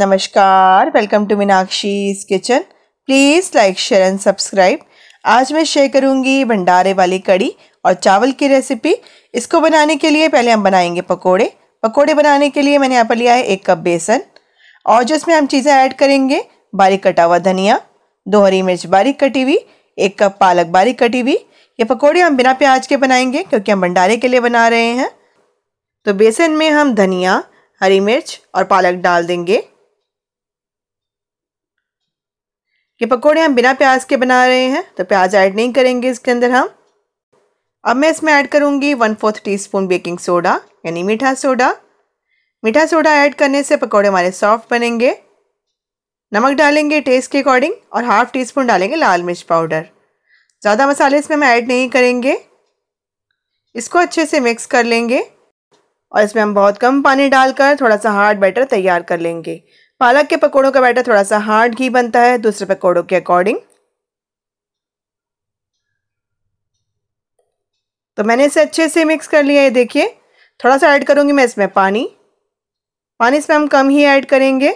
नमस्कार welcome to Meenakshi kitchen please like share and subscribe आज मैं शेयर करूंगी भंडारे वाली कड़ी और चावल की रेसिपी इसको बनाने के लिए पहले हम बनाएंगे पकोड़े पकोड़े बनाने के लिए मैंने यहाँ पर लिया है एक कप बेसन और जो इसमें हम चीज़ें ऐड करेंगे बारीक कटा हुआ धनिया दो हरी मिर्च बारीक कटी हुई एक कप पालक बारीक कटी हुई ये पकौड़े हम बिना प्याज के बनाएंगे क्योंकि हम भंडारे के लिए बना रहे हैं तो बेसन में हम धनिया हरी मिर्च और पालक डाल देंगे ये पकौड़े हम बिना प्याज के बना रहे हैं तो प्याज ऐड नहीं करेंगे इसके अंदर हम अब मैं इसमें ऐड करूँगी one fourth teaspoon baking soda यानी मीठा सोडा मीठा सोडा ऐड करने से पकौड़े हमारे सॉफ्ट बनेंगे नमक डालेंगे टेस्ट के अकॉर्डिंग और हाफ टी स्पून डालेंगे लाल मिर्च पाउडर ज़्यादा मसाले इसमें हम ऐड नहीं करेंगे इसको अच्छे से मिक्स कर लेंगे और इसमें हम बहुत कम पानी डालकर थोड़ा सा हार्ड बैटर तैयार कर लेंगे पालक के पकौड़ों का बैटर थोड़ा सा हार्ड घी बनता है दूसरे पकौड़ों के अकॉर्डिंग तो मैंने इसे अच्छे से मिक्स कर लिया है देखिए थोड़ा सा ऐड करूँगी मैं इसमें पानी पानी इसमें हम कम ही ऐड करेंगे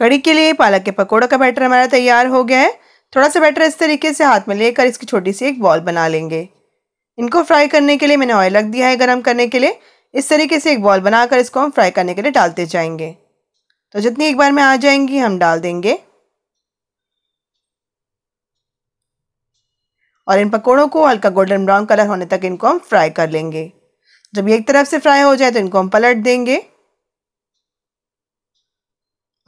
कड़ी के लिए पालक के पकौड़ों का बैटर हमारा तैयार हो गया है थोड़ा सा बैटर इस तरीके से हाथ में लेकर इसकी छोटी सी एक बॉल बना लेंगे इनको फ्राई करने के लिए मैंने ऑयल रख दिया है गर्म करने के लिए इस तरीके से एक बॉल बनाकर इसको हम फ्राई करने के लिए डालते जाएंगे तो जितनी एक बार में आ जाएंगी हम डाल देंगे और इन पकौड़ों को हल्का गोल्डन ब्राउन कलर होने तक इनको हम फ्राई कर लेंगे जब एक तरफ से फ्राई हो जाए तो इनको हम पलट देंगे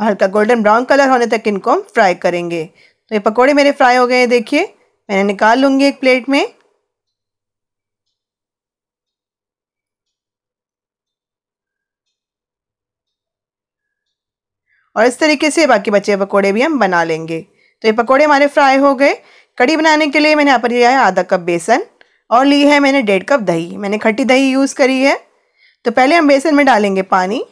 और हल्का गोल्डन ब्राउन कलर होने तक इनको हम फ्राई करेंगे तो ये पकौड़े मेरे फ्राई हो गए देखिए मैंने निकाल लूँगी एक प्लेट में और इस तरीके से बाकी बचे पकौड़े भी हम बना लेंगे तो ये पकौड़े हमारे फ्राई हो गए कड़ी बनाने के लिए मैंने यहाँ पर लिया है आधा कप बेसन और ली है मैंने डेढ़ कप दही मैंने खट्टी दही यूज़ करी है तो पहले हम बेसन में डालेंगे पानी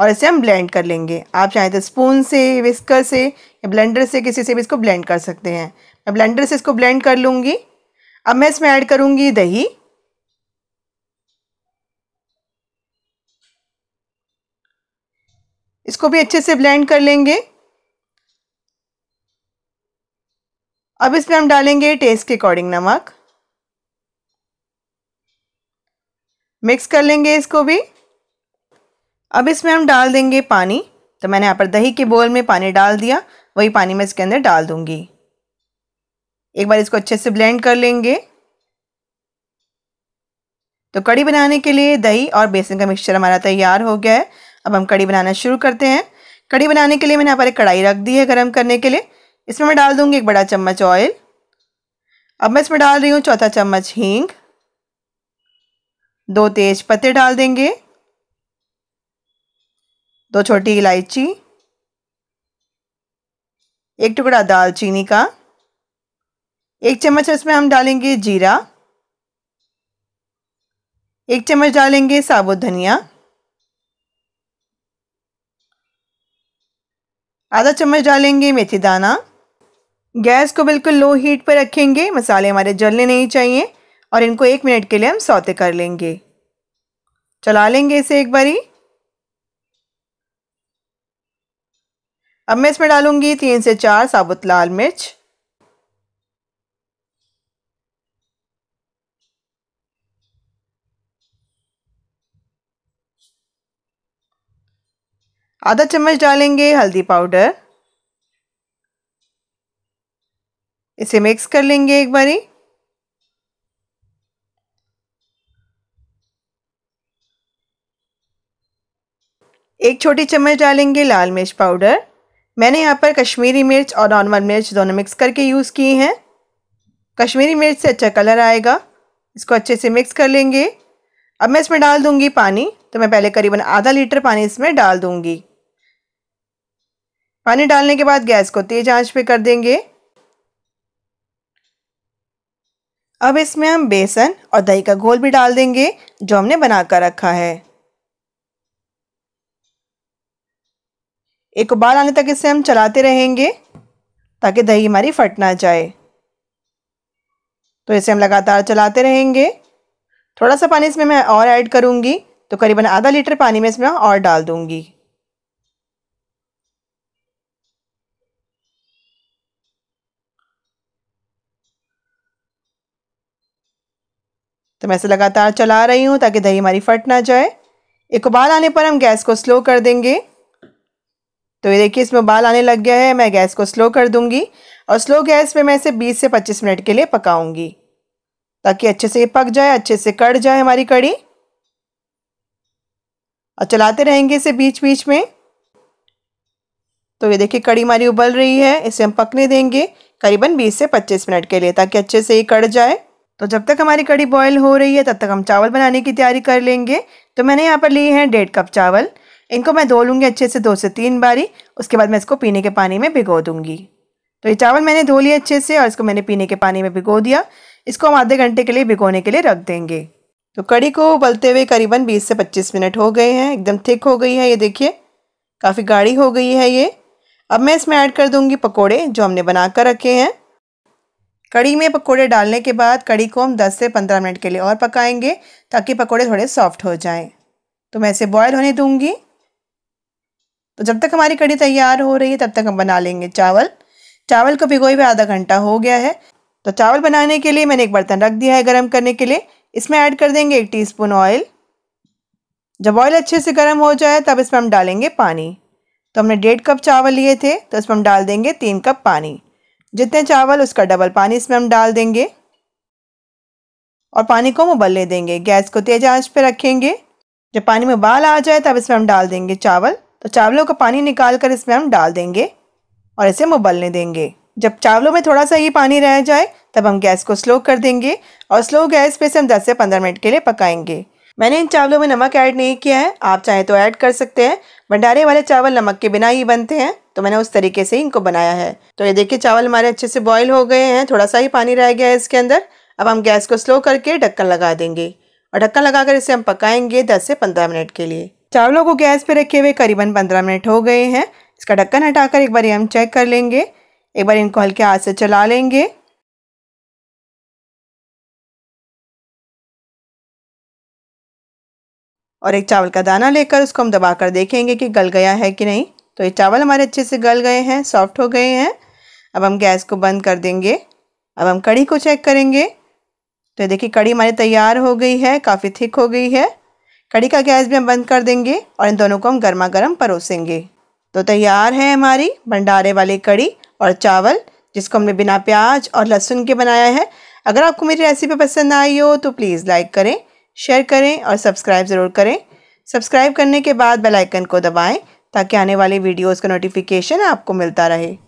और इसे हम ब्लेंड कर लेंगे आप चाहें तो स्पून से विस्कर से या ब्लेंडर से किसी से भी इसको ब्लेंड कर सकते हैं मैं ब्लेंडर से इसको ब्लेंड कर लूँगी अब मैं इसमें ऐड करूँगी दही इसको भी अच्छे से ब्लेंड कर लेंगे अब इसमें हम डालेंगे टेस्ट के अकॉर्डिंग नमक मिक्स कर लेंगे इसको भी अब इसमें हम डाल देंगे पानी तो मैंने यहाँ पर दही के बोल में पानी डाल दिया वही पानी मैं इसके अंदर डाल दूंगी एक बार इसको अच्छे से ब्लेंड कर लेंगे तो कड़ी बनाने के लिए दही और बेसन का मिक्सचर हमारा तैयार हो गया है अब हम कड़ी बनाना शुरू करते हैं कड़ी बनाने के लिए मैंने यहाँ पर एक कढ़ाई रख दी है गर्म करने के लिए इसमें मैं डाल दूंगी एक बड़ा चम्मच ऑयल अब मैं इसमें डाल रही हूँ चौथा चम्मच हींग दो तेज पत्ते डाल देंगे दो छोटी इलायची एक टुकड़ा दालचीनी का एक चम्मच इसमें हम डालेंगे जीरा एक चम्मच डालेंगे साबुत धनिया आधा चम्मच डालेंगे मेथी दाना गैस को बिल्कुल लो हीट पर रखेंगे मसाले हमारे जलने नहीं चाहिए और इनको एक मिनट के लिए हम सौते कर लेंगे चला लेंगे इसे एक बारी अब मैं इसमें डालूंगी तीन से चार साबुत लाल मिर्च आधा चम्मच डालेंगे हल्दी पाउडर इसे मिक्स कर लेंगे एक बारी एक छोटी चम्मच डालेंगे लाल मिर्च पाउडर मैंने यहाँ पर कश्मीरी मिर्च और नॉर्मल मिर्च दोनों मिक्स करके यूज़ किए हैं कश्मीरी मिर्च से अच्छा कलर आएगा इसको अच्छे से मिक्स कर लेंगे अब मैं इसमें डाल दूँगी पानी तो मैं पहले करीबन आधा लीटर पानी इसमें डाल दूँगी पानी डालने के बाद गैस को तेज़ आंच पे कर देंगे अब इसमें हम बेसन और दही का घोल भी डाल देंगे जो हमने बना कर रखा है एक उबाल आने तक इसे हम चलाते रहेंगे ताकि दही हमारी फट ना जाए तो इसे हम लगातार चलाते रहेंगे थोड़ा सा पानी इसमें मैं और ऐड करूँगी तो करीबन आधा लीटर पानी में इसमें और डाल दूँगी तो मैं इसे लगातार चला रही हूँ ताकि दही हमारी फट ना जाए एक उबाल आने पर हम गैस को स्लो कर देंगे तो ये देखिए इसमें बाल आने लग गया है मैं गैस को स्लो कर दूंगी और स्लो गैस पे मैं इसे 20 से 25 मिनट के लिए पकाऊंगी ताकि अच्छे से ये पक जाए अच्छे से कट जाए हमारी कड़ी और चलाते रहेंगे इसे बीच बीच में तो ये देखिए कड़ी हमारी उबल रही है इसे हम पकने देंगे करीबन 20 से 25 मिनट के लिए ताकि अच्छे से ये कट जाए तो जब तक हमारी कड़ी बॉयल हो रही है तब तक हम चावल बनाने की तैयारी कर लेंगे तो मैंने यहाँ पर लिए हैं डेढ़ कप चावल इनको मैं धो लूँगी अच्छे से दो से तीन बारी उसके बाद मैं इसको पीने के पानी में भिगो दूँगी तो ये चावल मैंने धो लिए अच्छे से और इसको मैंने पीने के पानी में भिगो दिया इसको हम आधे घंटे के लिए भिगोने के लिए रख देंगे तो कड़ी को उबलते हुए करीबन 20 से 25 मिनट हो गए हैं एकदम थिक हो गई है ये देखिए काफ़ी गाढ़ी हो गई है ये अब मैं इसमें ऐड कर दूंगी पकोड़े जो हमने बना कर रखे हैं कड़ी में पकोड़े डालने के बाद कड़ी को हम 10 से 15 मिनट के लिए और पकाएंगे ताकि पकोड़े थोड़े सॉफ्ट हो जाएं तो मैं इसे बॉयल होने दूँगी तो जब तक हमारी कड़ी तैयार हो रही है तब तक हम बना लेंगे चावल चावल को भिगोए हुए आधा घंटा हो गया है तो चावल बनाने के लिए मैंने एक बर्तन रख दिया है गर्म करने के लिए इसमें ऐड कर देंगे एक टीस्पून ऑयल जब ऑयल अच्छे से गर्म हो जाए तब इसमें हम डालेंगे पानी तो हमने डेढ़ कप चावल लिए थे तो इसमें हम डाल देंगे तीन कप पानी जितने चावल उसका डबल पानी इसमें हम डाल देंगे और पानी को हम उबलने देंगे गैस को तेज आंच पर रखेंगे जब पानी में उबाल आ जाए तब इसमें हम डाल देंगे चावल तो चावलों का पानी निकाल कर इसमें हम डाल देंगे और इसे उबलने देंगे जब चावलों में थोड़ा सा ही पानी रह जाए तब हम गैस को स्लो कर देंगे और स्लो गैस पे से हम 10 से 15 मिनट के लिए पकाएंगे मैंने इन चावलों में नमक ऐड नहीं किया है आप चाहें तो ऐड कर सकते हैं भंडारे वाले चावल नमक के बिना ही बनते हैं तो मैंने उस तरीके से इनको बनाया है तो ये देखिए चावल हमारे अच्छे से बॉयल हो गए हैं थोड़ा सा ही पानी रह गया है इसके अंदर अब हम गैस को स्लो करके ढक्कन लगा देंगे और ढक्कन लगा इसे हम पकाएंगे दस से पंद्रह मिनट के लिए चावलों को गैस पर रखे हुए करीबन पंद्रह मिनट हो गए हैं इसका ढक्कन हटाकर एक बार हम चेक कर लेंगे एक बार इनको हल्के हाथ से चला लेंगे और एक चावल का दाना लेकर उसको हम दबा कर देखेंगे कि गल गया है कि नहीं तो ये चावल हमारे अच्छे से गल गए हैं सॉफ्ट हो गए हैं अब हम गैस को बंद कर देंगे अब हम कड़ी को चेक करेंगे तो देखिए कड़ी हमारी तैयार हो गई है काफ़ी थिक हो गई है कड़ी का गैस भी हम बंद कर देंगे और इन दोनों को हम गर्मा गर्म परोसेंगे तो तैयार है हमारी भंडारे वाली कड़ी और चावल जिसको हमने बिना प्याज और लहसुन के बनाया है अगर आपको मेरी रेसिपी पसंद आई हो तो प्लीज़ लाइक करें शेयर करें और सब्सक्राइब ज़रूर करें सब्सक्राइब करने के बाद बेल आइकन को दबाएं ताकि आने वाली वीडियोस का नोटिफिकेशन आपको मिलता रहे